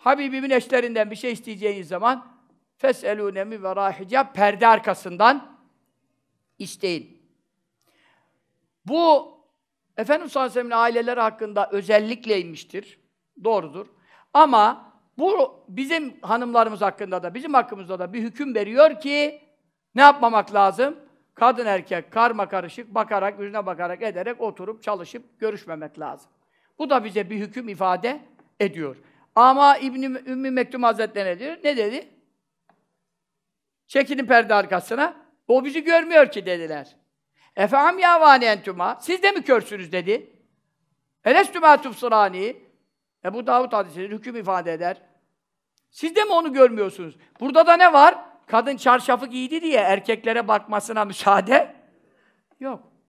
Habibimin eşlerinden bir şey isteyeceğiniz zaman feselûne mi vera hicab perde arkasından isteyin. Bu Efendimiz sallallahu aleyhi ve sellem'in hakkında özellikle inmiştir. Doğrudur. Ama bu bizim hanımlarımız hakkında da, bizim hakkımızda da bir hüküm veriyor ki ne yapmamak lazım? Kadın erkek karma karışık bakarak, yüzüne bakarak ederek oturup çalışıp görüşmemek lazım. Bu da bize bir hüküm ifade ediyor. Ama İbn Ümmü Mektum Hazretleri ne diyor? Ne dedi? Çekilin perde arkasına. O bizi görmüyor ki dediler. Efeham ya vani Siz de mi körsünüz dedi. Elestüma tufsırani. Ebu Davud hadisleri hüküm ifade eder. Siz de mi onu görmüyorsunuz? Burada da ne var? Kadın çarşafı giydi diye erkeklere bakmasına müsaade yok.